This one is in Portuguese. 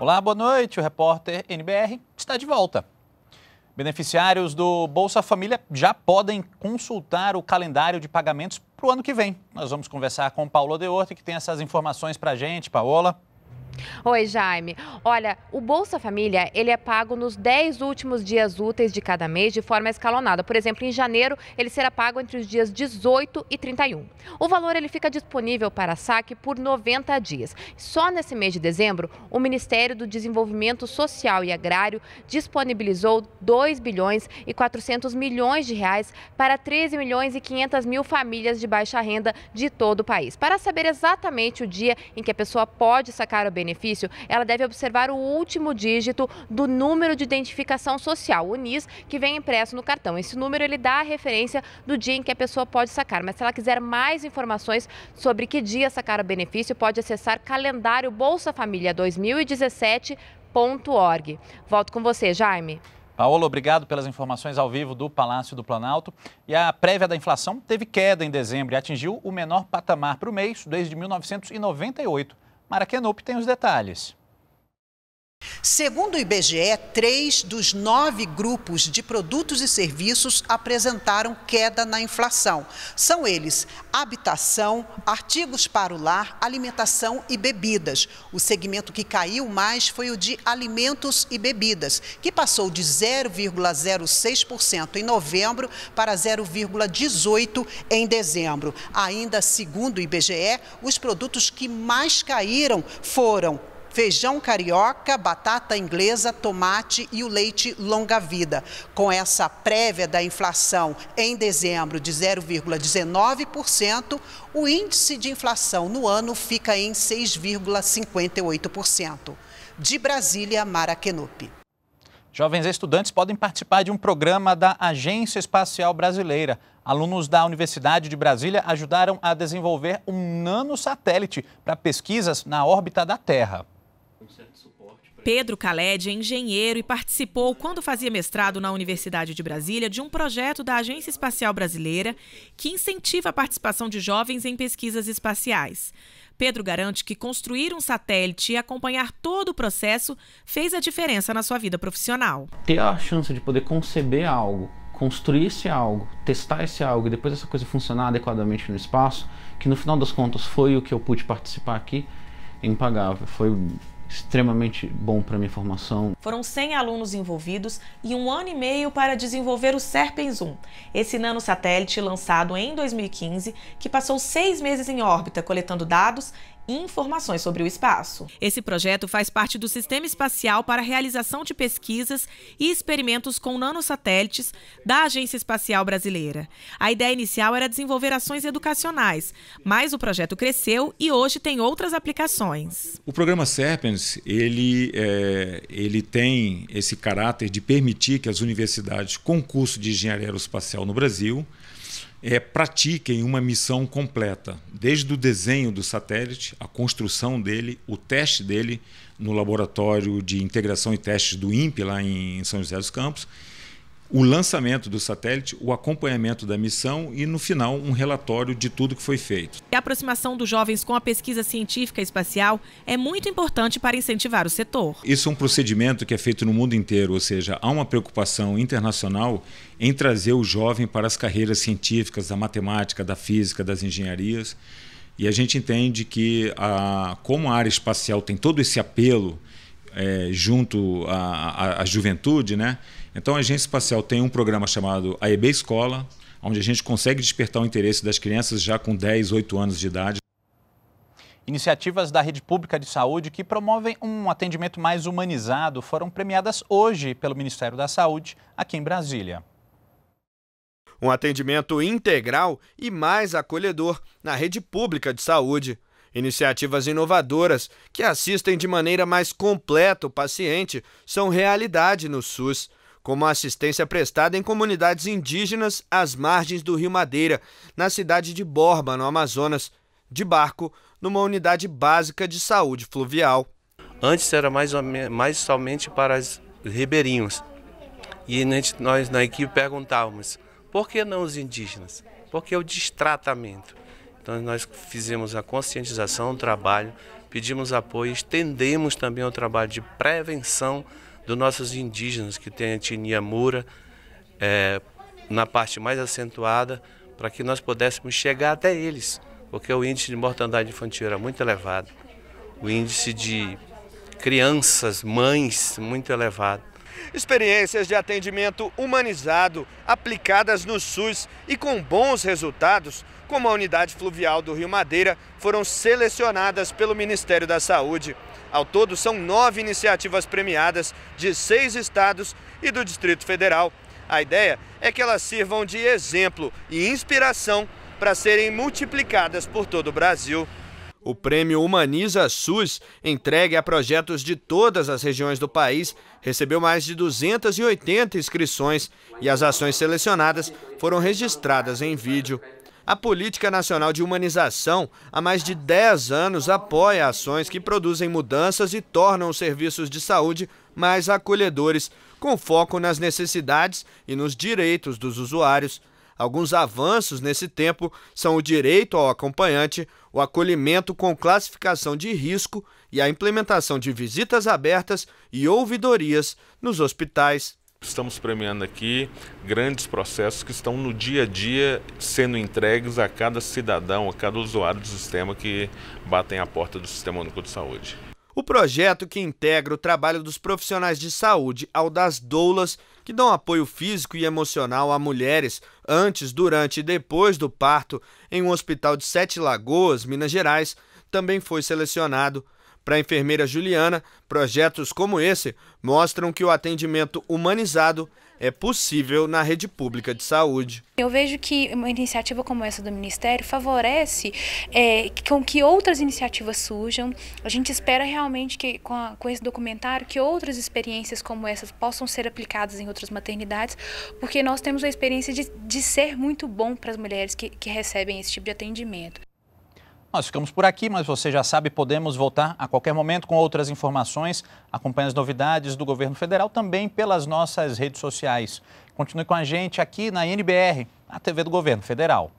Olá, boa noite. O repórter NBR está de volta. Beneficiários do Bolsa Família já podem consultar o calendário de pagamentos para o ano que vem. Nós vamos conversar com Paula Deorte, que tem essas informações para a gente. Paola. Oi, Jaime. Olha, o Bolsa Família, ele é pago nos 10 últimos dias úteis de cada mês de forma escalonada. Por exemplo, em janeiro, ele será pago entre os dias 18 e 31. O valor ele fica disponível para saque por 90 dias. Só nesse mês de dezembro, o Ministério do Desenvolvimento Social e Agrário disponibilizou 2 bilhões e 400 milhões de reais para 13 milhões e 500 mil famílias de baixa renda de todo o país. Para saber exatamente o dia em que a pessoa pode sacar o benefício, benefício, ela deve observar o último dígito do número de identificação social, o NIS, que vem impresso no cartão. Esse número ele dá a referência do dia em que a pessoa pode sacar, mas se ela quiser mais informações sobre que dia sacar o benefício, pode acessar calendário Bolsa Família 2017.org. Volto com você, Jaime. Paulo obrigado pelas informações ao vivo do Palácio do Planalto. E a prévia da inflação teve queda em dezembro e atingiu o menor patamar para o mês desde 1998. Maracanã tem os detalhes. Segundo o IBGE, três dos nove grupos de produtos e serviços apresentaram queda na inflação. São eles habitação, artigos para o lar, alimentação e bebidas. O segmento que caiu mais foi o de alimentos e bebidas, que passou de 0,06% em novembro para 0,18% em dezembro. Ainda segundo o IBGE, os produtos que mais caíram foram feijão carioca, batata inglesa, tomate e o leite longa-vida. Com essa prévia da inflação em dezembro de 0,19%, o índice de inflação no ano fica em 6,58%. De Brasília, Mara Kenupi. Jovens estudantes podem participar de um programa da Agência Espacial Brasileira. Alunos da Universidade de Brasília ajudaram a desenvolver um nanosatélite para pesquisas na órbita da Terra. Pedro Caled é engenheiro e participou, quando fazia mestrado na Universidade de Brasília, de um projeto da Agência Espacial Brasileira que incentiva a participação de jovens em pesquisas espaciais. Pedro garante que construir um satélite e acompanhar todo o processo fez a diferença na sua vida profissional. Ter a chance de poder conceber algo, construir esse algo, testar esse algo e depois essa coisa funcionar adequadamente no espaço, que no final das contas foi o que eu pude participar aqui, é impagável. Foi extremamente bom para minha formação. Foram 100 alunos envolvidos e um ano e meio para desenvolver o Serpens 1, esse nano-satélite lançado em 2015, que passou seis meses em órbita coletando dados informações sobre o espaço. Esse projeto faz parte do Sistema Espacial para a realização de pesquisas e experimentos com nanosatélites da Agência Espacial Brasileira. A ideia inicial era desenvolver ações educacionais, mas o projeto cresceu e hoje tem outras aplicações. O programa Serpens, ele, é, ele tem esse caráter de permitir que as universidades com curso de engenharia aeroespacial no Brasil é, pratiquem uma missão completa, desde o desenho do satélite, a construção dele, o teste dele no laboratório de integração e testes do INPE lá em São José dos Campos o lançamento do satélite, o acompanhamento da missão e, no final, um relatório de tudo que foi feito. A aproximação dos jovens com a pesquisa científica espacial é muito importante para incentivar o setor. Isso é um procedimento que é feito no mundo inteiro, ou seja, há uma preocupação internacional em trazer o jovem para as carreiras científicas da matemática, da física, das engenharias. E a gente entende que, a, como a área espacial tem todo esse apelo é, junto à, à, à juventude, né? Então a agência espacial tem um programa chamado AEB Escola, onde a gente consegue despertar o interesse das crianças já com 10, 8 anos de idade. Iniciativas da rede pública de saúde que promovem um atendimento mais humanizado foram premiadas hoje pelo Ministério da Saúde aqui em Brasília. Um atendimento integral e mais acolhedor na rede pública de saúde. Iniciativas inovadoras que assistem de maneira mais completa o paciente são realidade no SUS, como a assistência prestada em comunidades indígenas às margens do Rio Madeira, na cidade de Borba, no Amazonas, de barco, numa unidade básica de saúde fluvial. Antes era mais, mais somente para os ribeirinhos. E nós na equipe perguntávamos: por que não os indígenas? Por que o destratamento? Então nós fizemos a conscientização, o trabalho, pedimos apoio, estendemos também o trabalho de prevenção dos nossos indígenas que têm a etnia mura é, na parte mais acentuada, para que nós pudéssemos chegar até eles, porque o índice de mortandade infantil era muito elevado, o índice de crianças, mães, muito elevado. Experiências de atendimento humanizado aplicadas no SUS e com bons resultados, como a unidade fluvial do Rio Madeira, foram selecionadas pelo Ministério da Saúde. Ao todo, são nove iniciativas premiadas de seis estados e do Distrito Federal. A ideia é que elas sirvam de exemplo e inspiração para serem multiplicadas por todo o Brasil. O prêmio Humaniza SUS, entregue a projetos de todas as regiões do país, recebeu mais de 280 inscrições e as ações selecionadas foram registradas em vídeo. A Política Nacional de Humanização, há mais de 10 anos, apoia ações que produzem mudanças e tornam os serviços de saúde mais acolhedores, com foco nas necessidades e nos direitos dos usuários. Alguns avanços nesse tempo são o direito ao acompanhante, o acolhimento com classificação de risco e a implementação de visitas abertas e ouvidorias nos hospitais. Estamos premiando aqui grandes processos que estão no dia a dia sendo entregues a cada cidadão, a cada usuário do sistema que batem a porta do Sistema Único de Saúde. O projeto que integra o trabalho dos profissionais de saúde ao das doulas, que dão apoio físico e emocional a mulheres antes, durante e depois do parto em um hospital de Sete Lagoas, Minas Gerais, também foi selecionado para a enfermeira Juliana, projetos como esse mostram que o atendimento humanizado é possível na rede pública de saúde. Eu vejo que uma iniciativa como essa do Ministério favorece é, com que outras iniciativas surjam. A gente espera realmente que com, a, com esse documentário que outras experiências como essas possam ser aplicadas em outras maternidades, porque nós temos a experiência de, de ser muito bom para as mulheres que, que recebem esse tipo de atendimento. Nós ficamos por aqui, mas você já sabe, podemos voltar a qualquer momento com outras informações. Acompanhe as novidades do governo federal também pelas nossas redes sociais. Continue com a gente aqui na NBR, a TV do Governo Federal.